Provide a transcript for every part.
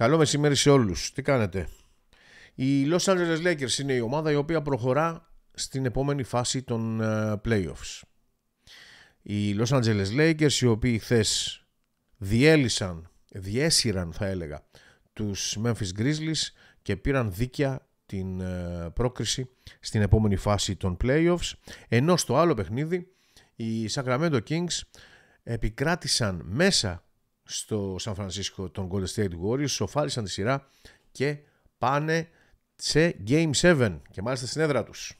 Καλό μεσημέρι σε όλους. Τι κάνετε. Οι Los Angeles Lakers είναι η ομάδα η οποία προχωρά στην επόμενη φάση των ε, playoffs. Οι Los Angeles Lakers οι οποίοι χθες διέλυσαν, διέσυραν θα έλεγα τους Memphis Grizzlies και πήραν δίκαια την ε, πρόκριση στην επόμενη φάση των playoffs ενώ στο άλλο παιχνίδι οι Sacramento Kings επικράτησαν μέσα στο Σαν Φρανσίσκο των Golden State Warriors, σοφάρισαν τη σειρά και πάνε σε Game 7 και μάλιστα στην έδρα τους.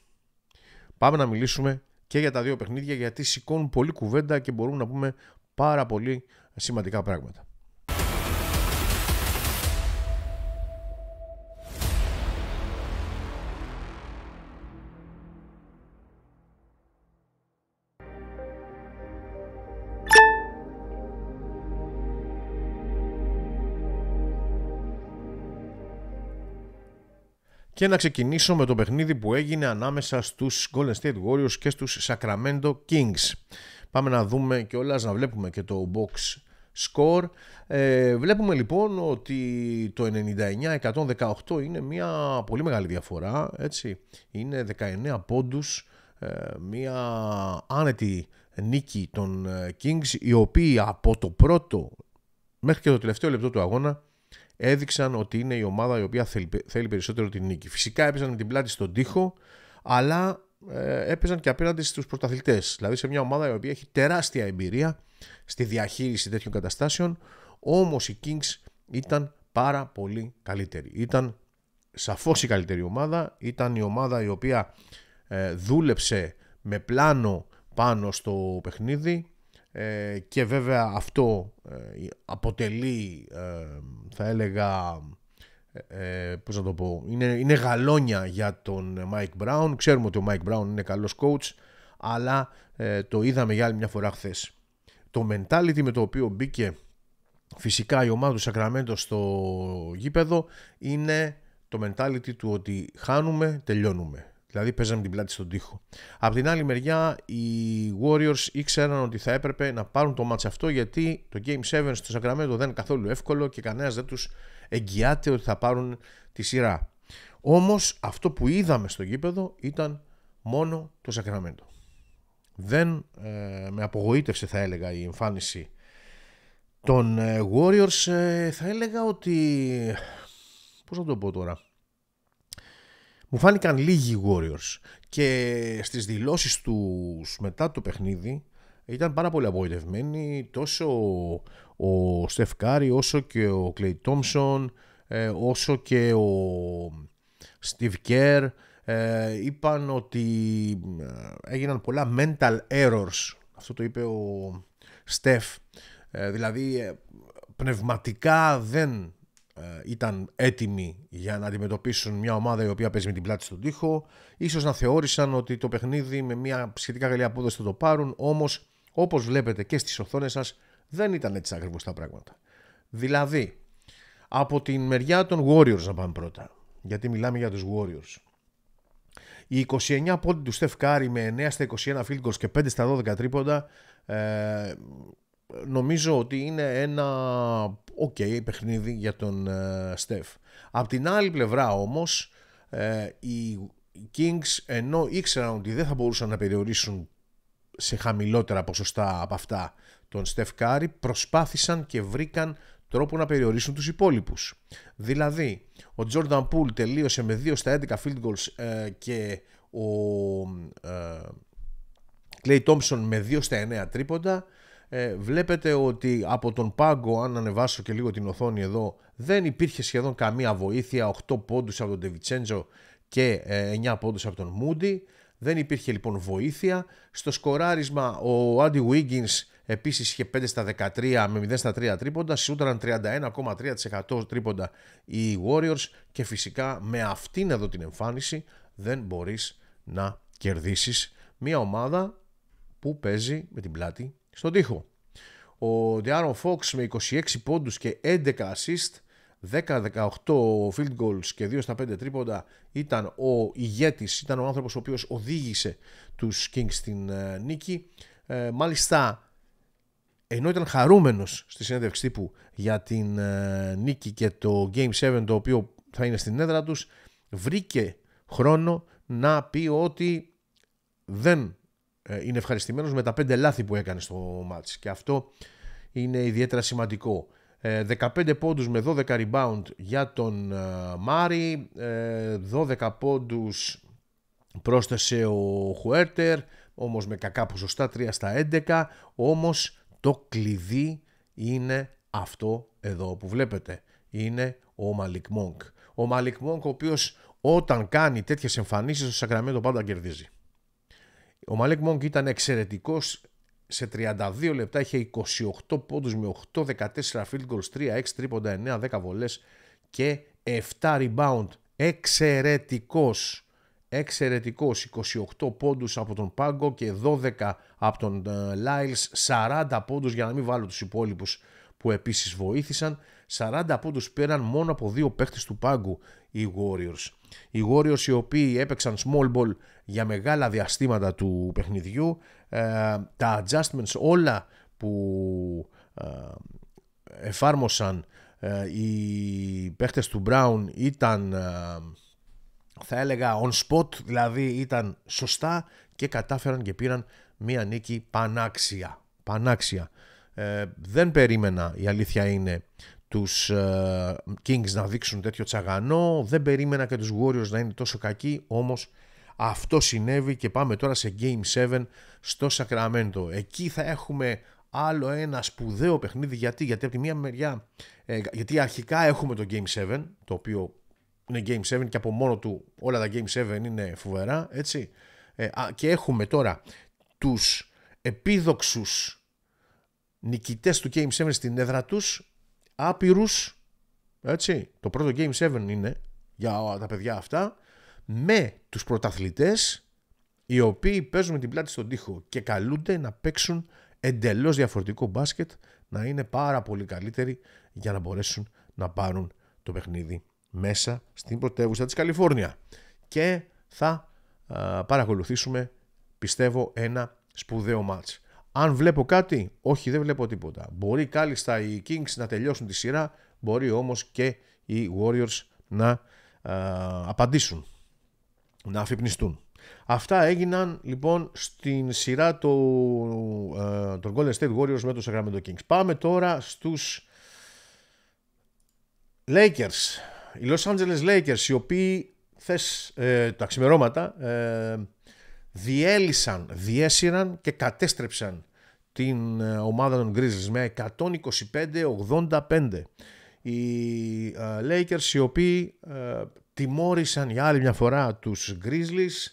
Πάμε να μιλήσουμε και για τα δύο παιχνίδια γιατί σηκώνουν πολύ κουβέντα και μπορούμε να πούμε πάρα πολύ σημαντικά πράγματα. Και να ξεκινήσω με το παιχνίδι που έγινε ανάμεσα στους Golden State Warriors και στους Sacramento Kings. Πάμε να δούμε και όλα να βλέπουμε και το box score. Ε, βλέπουμε λοιπόν ότι το 99-118 είναι μια πολύ μεγάλη διαφορά. Έτσι. Είναι 19 πόντους, ε, μια άνετη νίκη των ε, Kings οι οποίοι από το πρώτο μέχρι και το τελευταίο λεπτό του αγώνα έδειξαν ότι είναι η ομάδα η οποία θέλει, περισσότερο την νίκη. Φυσικά έπαιζαν με την πλάτη στον τοίχο, αλλά ε, έπαιζαν και απέναντι στους πρωταθλητές. Δηλαδή σε μια ομάδα η οποία έχει τεράστια εμπειρία στη διαχείριση τέτοιων καταστάσεων, όμως οι Kings ήταν πάρα πολύ καλύτεροι. Ήταν σαφώς η καλύτερη ομάδα, ήταν η ομάδα η οποία ε, δούλεψε με πλάνο πάνω στο παιχνίδι, ε, και βέβαια αυτό ε, αποτελεί, ε, θα έλεγα, ε, πώς να το πω, είναι, είναι γαλόνια για τον Mike Brown. Ξέρουμε ότι ο Mike Brown είναι καλός coach, αλλά το είδαμε για άλλη μια φορά χθες. Το mentality με το οποίο μπήκε φυσικά η ομάδα του Σακραμέντο στο γήπεδο είναι το mentality του ότι χάνουμε, τελειώνουμε. Δηλαδή παίζαμε την πλάτη στον τοίχο. Απ' την άλλη μεριά οι Warriors ήξεραν ότι θα έπρεπε να πάρουν το μάτς αυτό γιατί το Game 7 στο Σακραμέντο δεν είναι καθόλου εύκολο και κανένας δεν τους εγγυάται ότι θα πάρουν τη σειρά. Όμως αυτό που είδαμε στο γήπεδο ήταν μόνο το Σακραμέντο. Δεν ε, με απογοήτευσε θα έλεγα η εμφάνιση των ε, Warriors. Ε, θα έλεγα ότι... Πώς να το πω τώρα μου φάνηκαν λίγοι οι Warriors και στις δηλώσεις τους μετά το παιχνίδι ήταν πάρα πολύ απογοητευμένοι τόσο ο Στεφ Κάρι όσο και ο Κλέι Τόμσον ε, όσο και ο Στιβ Κέρ ε, είπαν ότι ε, έγιναν πολλά mental errors αυτό το είπε ο Στεφ δηλαδή πνευματικά δεν ε, ήταν έτοιμοι για να αντιμετωπίσουν μια ομάδα η οποία παίζει με την πλάτη στον τοίχο. Ίσως να θεώρησαν ότι το παιχνίδι με μια σχετικά καλή απόδοση θα το πάρουν, όμως όπως βλέπετε και στις οθόνες σας δεν ήταν έτσι ακριβώς τα πράγματα. Δηλαδή, από την μεριά των Warriors να πάμε πρώτα, γιατί μιλάμε για τους Warriors. Οι 29 πόντοι του Στεφ με 9 στα 21 field και 5 στα 12 τρίποντα ε, νομίζω ότι είναι ένα οκ παιχνίδι για τον ε, Στεφ. Απ' την άλλη πλευρά όμως ε, οι Kings ενώ ήξεραν ότι δεν θα μπορούσαν να περιορίσουν σε χαμηλότερα ποσοστά από αυτά τον Στεφ Κάρι προσπάθησαν και βρήκαν τρόπο να περιορίσουν τους υπόλοιπους. Δηλαδή, ο Τζόρνταν Poole τελείωσε με 2 στα 11 field goals ε, και ο ε, Clay με 2 στα 9 τρίποντα ε, βλέπετε ότι από τον πάγκο, αν ανεβάσω και λίγο την οθόνη εδώ, δεν υπήρχε σχεδόν καμία βοήθεια, 8 πόντους από τον Ντεβιτσέντζο και 9 ε, πόντους από τον Μούντι. Δεν υπήρχε λοιπόν βοήθεια. Στο σκοράρισμα ο Άντι Wiggins επίσης είχε 5 στα 13 με 0 στα 3 τρίποντα. Σούταραν 31,3% τρίποντα οι Warriors και φυσικά με αυτήν εδώ την εμφάνιση δεν μπορείς να κερδίσεις μια ομάδα που παίζει με την πλάτη στον τοίχο. Ο Διάρο Φόξ με 26 πόντους και 11 assist, 10-18 field goals και 2 στα 5 τρίποντα ήταν ο ηγέτης, ήταν ο άνθρωπος ο οποίος οδήγησε τους Kings στην ε, νίκη. Ε, μάλιστα, ενώ ήταν χαρούμενος στη συνέντευξη τύπου για την ε, νίκη και το Game 7 το οποίο θα είναι στην έδρα τους, βρήκε χρόνο να πει ότι δεν ε, είναι ευχαριστημένος με τα 5 λάθη που έκανε στο μάτς και αυτό είναι ιδιαίτερα σημαντικό. 15 ε, πόντους με 12 rebound για τον ε, Μάρι, 12 πόντους πρόσθεσε ο Χουέρτερ, όμως με κακά ποσοστά 3 στα 11, όμως το κλειδί είναι αυτό εδώ που βλέπετε, είναι ο Μαλικ Μόγκ. Ο Μαλικ Μόγκ ο οποίος όταν κάνει τέτοιες εμφανίσεις στο Σακραμέντο πάντα κερδίζει. Ο Μαλέκ Μόγκ ήταν εξαιρετικός σε 32 λεπτά είχε 28 πόντους με 8-14 field goals, 3-6 τρίποντα, 9-10 βολές και 7 rebound. Εξαιρετικός. Εξαιρετικός 28 πόντους από τον Πάγκο και 12 από τον ε, Λάιλς. 40 πόντους για να μην βάλω τους υπόλοιπους που επίσης βοήθησαν. 40 πόντους πέραν μόνο από δύο παίχτες του Πάγκου οι Warriors. Οι Warriors οι οποίοι έπαιξαν small ball για μεγάλα διαστήματα του παιχνιδιού, ε, τα adjustments όλα που ε, εφάρμοσαν ε, οι παίχτες του Brown ήταν θα έλεγα on spot δηλαδή ήταν σωστά και κατάφεραν και πήραν μια νίκη πανάξια, πανάξια. δεν περίμενα η αλήθεια είναι τους ε, Kings να δείξουν τέτοιο τσαγανό. Δεν περίμενα και τους Warriors να είναι τόσο κακοί, όμως αυτό συνέβη και πάμε τώρα σε Game 7 στο Sacramento. Εκεί θα έχουμε άλλο ένα σπουδαίο παιχνίδι. Γιατί, γιατί από τη μία μεριά, ε, γιατί αρχικά έχουμε το Game 7, το οποίο είναι Game 7 και από μόνο του όλα τα Game 7 είναι φοβερά, έτσι. Ε, και έχουμε τώρα τους επίδοξους νικητές του Game 7 στην έδρα τους άπειρους, έτσι, το πρώτο Game 7 είναι για τα παιδιά αυτά, με τους πρωταθλητές οι οποίοι παίζουν με την πλάτη στον τοίχο και καλούνται να παίξουν εντελώς διαφορετικό μπάσκετ, να είναι πάρα πολύ καλύτεροι για να μπορέσουν να πάρουν το παιχνίδι μέσα στην πρωτεύουσα της Καλιφόρνια. Και θα παρακολουθήσουμε, πιστεύω, ένα σπουδαίο μάτς. Αν βλέπω κάτι, όχι δεν βλέπω τίποτα. Μπορεί κάλλιστα οι Kings να τελειώσουν τη σειρά, μπορεί όμως και οι Warriors να α, απαντήσουν, να αφυπνιστούν. Αυτά έγιναν λοιπόν στην σειρά του, των Golden State Warriors με τους Sacramento Kings. Πάμε τώρα στους Lakers. Οι Los Angeles Lakers οι οποίοι θες ε, τα ξημερώματα ε, διέλυσαν, διέσυραν και κατέστρεψαν την ε, ομάδα των Grizzlies με 125-85. Οι ε, Lakers οι οποίοι ε, τιμώρησαν για άλλη μια φορά τους Grizzlies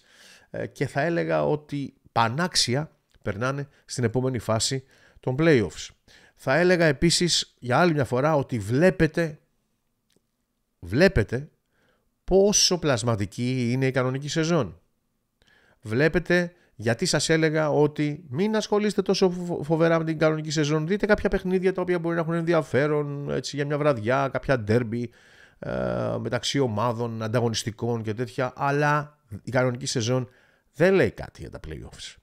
και θα έλεγα ότι πανάξια περνάνε στην επόμενη φάση των playoffs. Θα έλεγα επίσης για άλλη μια φορά ότι βλέπετε, βλέπετε πόσο πλασματική είναι η κανονική σεζόν βλέπετε γιατί σας έλεγα ότι μην ασχολείστε τόσο φοβερά με την κανονική σεζόν. Δείτε κάποια παιχνίδια τα οποία μπορεί να έχουν ενδιαφέρον έτσι, για μια βραδιά, κάποια ντέρμπι ε, μεταξύ ομάδων, ανταγωνιστικών και τέτοια. Αλλά η κανονική σεζόν δεν λέει κάτι για τα playoffs.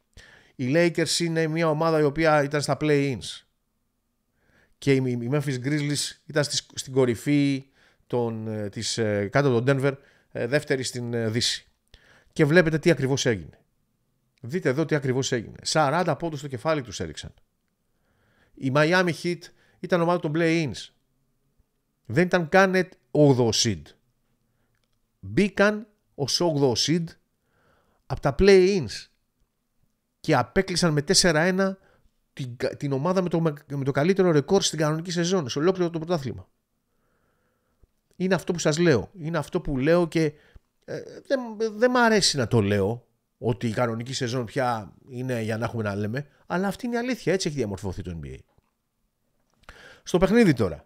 Οι Lakers είναι μια ομάδα η οποία ήταν στα play-ins. Και η Memphis Grizzlies ήταν στην κορυφή των, ε, της, ε, κάτω από τον Denver, δεύτερη στην Δύση και βλέπετε τι ακριβώς έγινε. Δείτε εδώ τι ακριβώς έγινε. 40 πόντους στο κεφάλι τους έριξαν. Η Miami Heat ήταν ομάδα των play-ins. Δεν ήταν καν 8ο seed. Μπήκαν ως 8 seed από τα play-ins και απέκλεισαν με 4-1 την, την ομάδα με το, με το καλύτερο ρεκόρ στην κανονική σεζόν, σε ολόκληρο το πρωτάθλημα. Είναι αυτό που σας λέω. Είναι αυτό που λέω και ε, δεν, δεν μ' αρέσει να το λέω ότι η κανονική σεζόν πια είναι για να έχουμε να λέμε, αλλά αυτή είναι η αλήθεια. Έτσι έχει διαμορφωθεί το NBA. Στο παιχνίδι τώρα.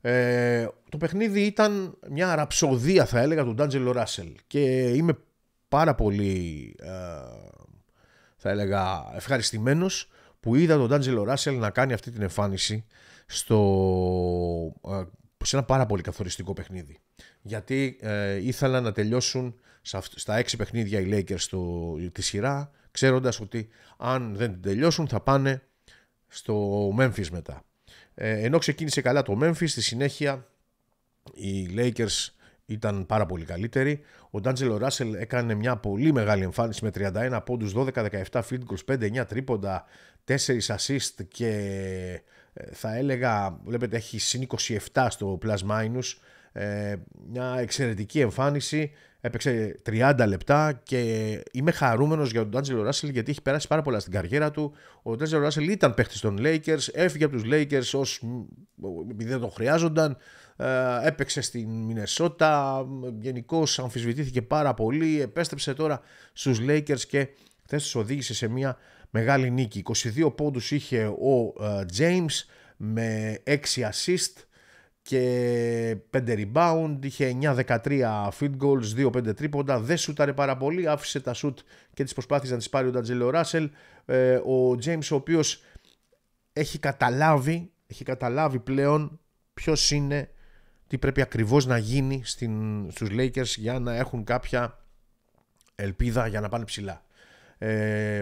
Ε, το παιχνίδι ήταν μια ραψοδία θα έλεγα του Ντάντζελο Ράσελ και είμαι πάρα πολύ ε, θα έλεγα ευχαριστημένος που είδα τον Ντάντζελο Ράσελ να κάνει αυτή την εμφάνιση στο, ε, σε ένα πάρα πολύ καθοριστικό παιχνίδι γιατί ε, ήθελαν να τελειώσουν στα έξι παιχνίδια οι Lakers στο, τη σειρά, ξέροντας ότι αν δεν την τελειώσουν θα πάνε στο Memphis μετά. Ε, ενώ ξεκίνησε καλά το Memphis, στη συνέχεια οι Lakers ήταν πάρα πολύ καλύτεροι. Ο Ντάντζελο Ράσελ έκανε μια πολύ μεγάλη εμφάνιση με 31 πόντους, 12-17 field goals, 5-9 τρίποντα, 4 assist και ε, θα έλεγα, βλέπετε έχει συν 27 στο plus minus ε, μια εξαιρετική εμφάνιση. Έπαιξε 30 λεπτά και είμαι χαρούμενος για τον Τάντζελο Ράσελ γιατί έχει περάσει πάρα πολλά στην καριέρα του. Ο Τάντζελο Ράσελ ήταν παίχτης των Lakers, έφυγε από τους Lakers ως... επειδή δεν τον χρειάζονταν. Ε, έπαιξε στην Μινεσότα. Γενικώς αμφισβητήθηκε πάρα πολύ. Επέστρεψε τώρα στους Lakers και χθες τους οδήγησε σε μια μεγάλη νίκη. 22 πόντους είχε ο ε, James με 6 assist και 5 rebound, είχε 9-13 field goals, 2-5 τρίποντα, δεν σούταρε πάρα πολύ, άφησε τα σούτ και τις προσπάθειες να τις πάρει ο Ντατζέλο Ράσελ. Ε, ο James ο οποίος έχει καταλάβει, έχει καταλάβει πλέον ποιος είναι, τι πρέπει ακριβώς να γίνει στην, στους Lakers για να έχουν κάποια ελπίδα για να πάνε ψηλά. 16 ε,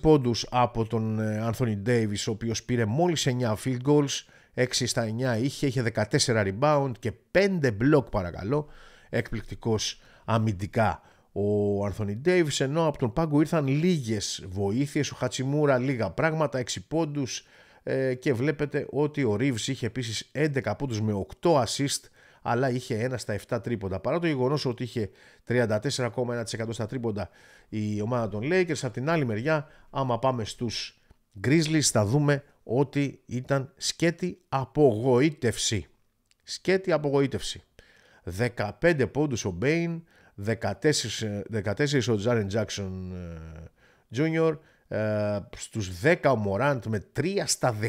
πόντους από τον ε, Anthony Davis ο οποίος πήρε μόλις 9 field goals 6 στα 9 είχε, είχε 14 rebound και 5 block παρακαλώ. Εκπληκτικός αμυντικά ο Anthony Davis, ενώ από τον πάγκο ήρθαν λίγες βοήθειες, ο Χατσιμούρα λίγα πράγματα, 6 πόντους ε, και βλέπετε ότι ο Ρίβς είχε επίσης 11 πόντους με 8 assist αλλά είχε 1 στα 7 τρίποντα. Παρά το γεγονός ότι είχε 34,1% στα τρίποντα η ομάδα των Lakers, από την άλλη μεριά, άμα πάμε στους Grizzlies θα δούμε ότι ήταν σκέτη απογοήτευση. Σκέτη απογοήτευση. 15 πόντους ο Μπέιν, 14, 14 ε, ο Τζάρεν Τζάξον Jr. Ε, ε, στους 10 ο Μωράντ με 3 στα 16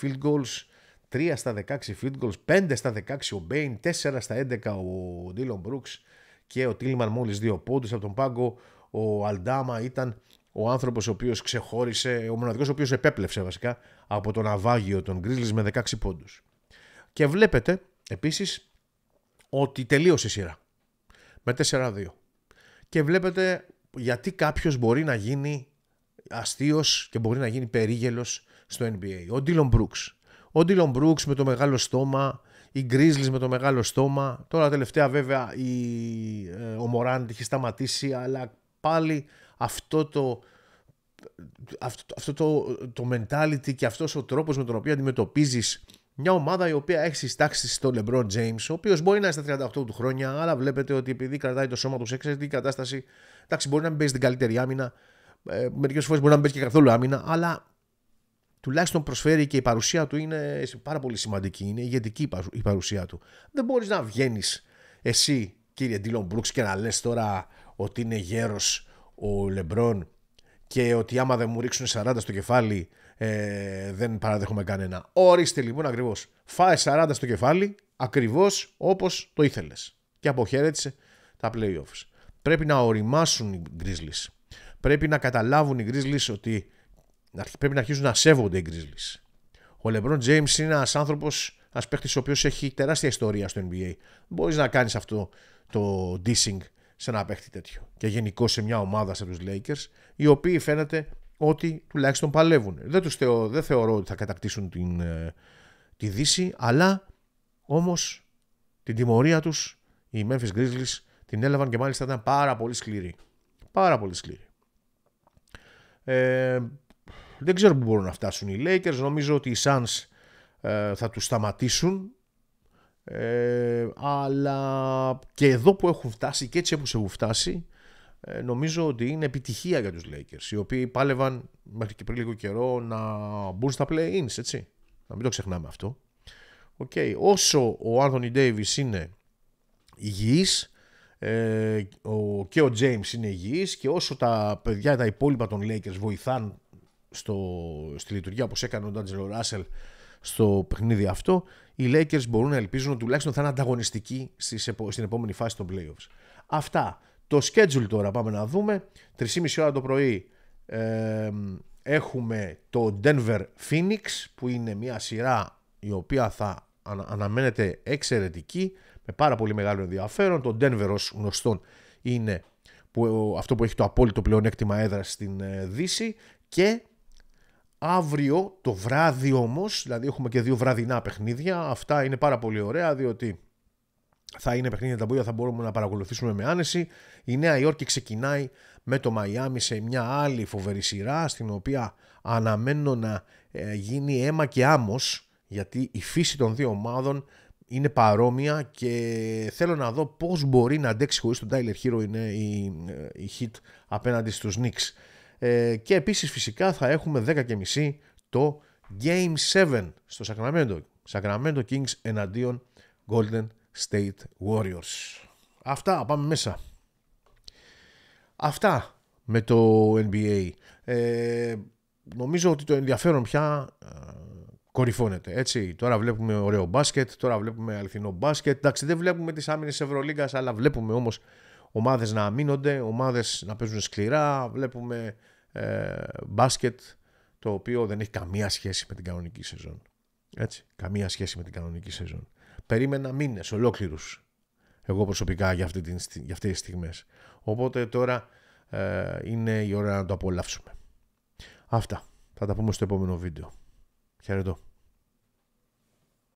field goals 3 στα 16 field goals 5 στα 16 ο Μπέιν 4 στα 11 ο Ντίλον Μπρούξ και ο Τίλμαν μόλις 2 πόντους από τον πάγκο ο Αλντάμα ήταν ο άνθρωπος ο οποίος ξεχώρισε, ο μοναδικός ο οποίος επέπλεψε βασικά από το ναυάγιο των Grizzlies με 16 πόντους. Και βλέπετε επίσης ότι τελείωσε η σειρά με 4-2. Και βλέπετε γιατί κάποιος μπορεί να γίνει αστείος και μπορεί να γίνει περίγελος στο NBA. Ο Ντίλον Μπρούξ. Ο Ντίλον Μπρούξ με το μεγάλο στόμα, οι Grizzlies με το μεγάλο στόμα. Τώρα τελευταία βέβαια η, ε, ο Μωράντ είχε σταματήσει, αλλά πάλι αυτό το, αυτό, το, το mentality και αυτός ο τρόπος με τον οποίο αντιμετωπίζεις μια ομάδα η οποία έχει συστάξει στο LeBron James, ο οποίος μπορεί να είναι στα 38 του χρόνια, αλλά βλέπετε ότι επειδή κρατάει το σώμα του σε εξαιρετική κατάσταση, εντάξει, μπορεί να μην παίζει την καλύτερη άμυνα, ε, μερικές φορές μπορεί να μην παίζει και καθόλου άμυνα, αλλά τουλάχιστον προσφέρει και η παρουσία του είναι πάρα πολύ σημαντική. Είναι ηγετική η παρουσία του. Δεν μπορείς να βγαίνεις εσύ, κύριε Ντίλον Μπρουξ, και να λες τώρα ότι είναι γέρος ο Λεμπρόν και ότι άμα δεν μου ρίξουν 40 στο κεφάλι ε, δεν παραδέχομαι κανένα. Ορίστε λοιπόν ακριβώς. Φάε 40 στο κεφάλι ακριβώς όπως το ήθελες. Και αποχαιρέτησε τα playoffs. Πρέπει να οριμάσουν οι Grizzlies. Πρέπει να καταλάβουν οι Grizzlies ότι πρέπει να αρχίσουν να σέβονται οι Grizzlies. Ο LeBron James είναι ένας άνθρωπος, ένας παίχτη ο οποίος έχει τεράστια ιστορία στο NBA. Μπορείς να κάνεις αυτό το dissing σε ένα παίχτη τέτοιο. Και γενικώ σε μια ομάδα σαν τους Lakers, οι οποίοι φαίνεται ότι τουλάχιστον παλεύουν. Δεν, τους θεω, δεν θεωρώ ότι θα κατακτήσουν την, ε, τη Δύση, αλλά όμως την τιμωρία τους οι Memphis Grizzlies την έλαβαν και μάλιστα ήταν πάρα πολύ σκληρή. Πάρα πολύ σκληρή. Ε, δεν ξέρω που μπορούν να φτάσουν οι Lakers. Νομίζω ότι οι Suns ε, θα τους σταματήσουν ε, αλλά και εδώ που έχουν φτάσει και έτσι που έχουν φτάσει ε, νομίζω ότι είναι επιτυχία για τους Lakers οι οποίοι πάλευαν μέχρι και πριν λίγο καιρό να μπουν στα play-ins έτσι να μην το ξεχνάμε αυτό okay. όσο ο Anthony Davis είναι υγιής ε, ο, και ο James είναι υγιής και όσο τα παιδιά τα υπόλοιπα των Lakers βοηθάν στο, στη λειτουργία όπως έκανε ο Ντάντζελο Ράσελ στο παιχνίδι αυτό, οι Lakers μπορούν να ελπίζουν ότι τουλάχιστον θα είναι ανταγωνιστικοί στην επόμενη φάση των playoffs. Αυτά. Το schedule τώρα πάμε να δούμε. 3,5 ώρα το πρωί ε, έχουμε το Denver Phoenix που είναι μια σειρά η οποία θα αναμένεται εξαιρετική με πάρα πολύ μεγάλο ενδιαφέρον. Το Denver ως γνωστόν είναι που, αυτό που έχει το απόλυτο πλεονέκτημα έδρας στην ε, Δύση και Αύριο το βράδυ όμως, δηλαδή έχουμε και δύο βραδινά παιχνίδια, αυτά είναι πάρα πολύ ωραία διότι θα είναι παιχνίδια τα οποία θα μπορούμε να παρακολουθήσουμε με άνεση. Η Νέα Υόρκη ξεκινάει με το Μαϊάμι σε μια άλλη φοβερή σειρά στην οποία αναμένω να ε, γίνει αίμα και άμμος, γιατί η φύση των δύο ομάδων είναι παρόμοια και θέλω να δω πώς μπορεί να αντέξει χωρίς τον Tyler Hero είναι η, η ε, hit απέναντι στους Knicks. Ε, και επίσης φυσικά θα έχουμε 10.30 το Game 7 στο Sacramento. Sacramento Kings εναντίον Golden State Warriors. Αυτά, πάμε μέσα. Αυτά με το NBA. Ε, νομίζω ότι το ενδιαφέρον πια ε, κορυφώνεται. Έτσι. Τώρα βλέπουμε ωραίο μπάσκετ, τώρα βλέπουμε αληθινό μπάσκετ. Εντάξει, δεν βλέπουμε τις άμυνες Ευρωλίγκας, αλλά βλέπουμε όμως ομάδες να αμήνονται, ομάδες να παίζουν σκληρά, βλέπουμε ε, μπάσκετ το οποίο δεν έχει καμία σχέση με την κανονική σεζόν. Έτσι, καμία σχέση με την κανονική σεζόν. Περίμενα μήνες ολόκληρους εγώ προσωπικά για, αυτή την, για αυτές τις στιγμές. Οπότε τώρα ε, είναι η ώρα να το απολαύσουμε. Αυτά. Θα τα πούμε στο επόμενο βίντεο. Χαιρετώ.